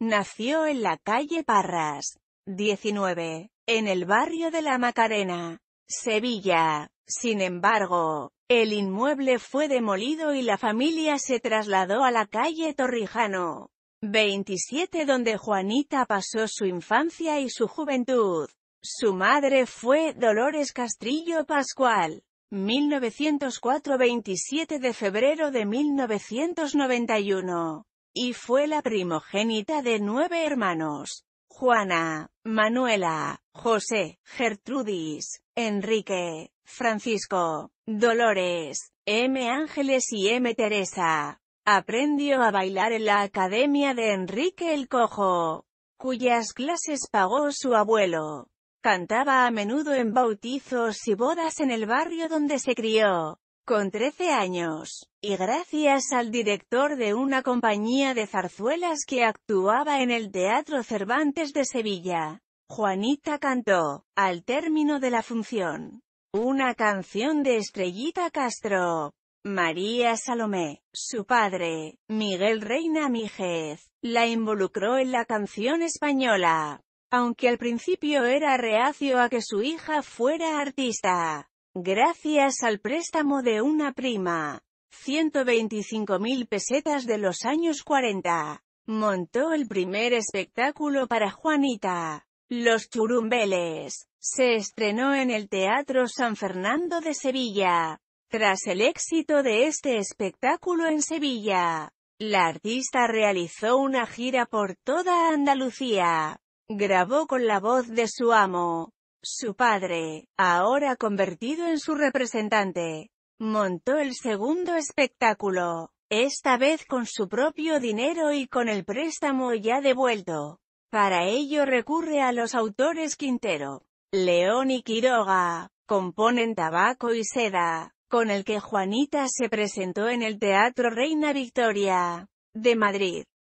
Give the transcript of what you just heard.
Nació en la calle Parras, 19, en el barrio de la Macarena, Sevilla. Sin embargo, el inmueble fue demolido y la familia se trasladó a la calle Torrijano, 27 donde Juanita pasó su infancia y su juventud. Su madre fue Dolores Castrillo Pascual. 1904-27 de febrero de 1991 y fue la primogénita de nueve hermanos. Juana, Manuela, José, Gertrudis, Enrique, Francisco, Dolores, M. Ángeles y M. Teresa. Aprendió a bailar en la Academia de Enrique el Cojo, cuyas clases pagó su abuelo. Cantaba a menudo en bautizos y bodas en el barrio donde se crió con 13 años, y gracias al director de una compañía de zarzuelas que actuaba en el Teatro Cervantes de Sevilla, Juanita cantó, al término de la función, una canción de Estrellita Castro. María Salomé, su padre, Miguel Reina Mijez, la involucró en la canción española, aunque al principio era reacio a que su hija fuera artista gracias al préstamo de una prima. 125.000 pesetas de los años 40. Montó el primer espectáculo para Juanita. Los Churumbeles. Se estrenó en el Teatro San Fernando de Sevilla. Tras el éxito de este espectáculo en Sevilla, la artista realizó una gira por toda Andalucía. Grabó con la voz de su amo, su padre, ahora convertido en su representante, montó el segundo espectáculo, esta vez con su propio dinero y con el préstamo ya devuelto. Para ello recurre a los autores Quintero, León y Quiroga, componen Tabaco y Seda, con el que Juanita se presentó en el Teatro Reina Victoria, de Madrid.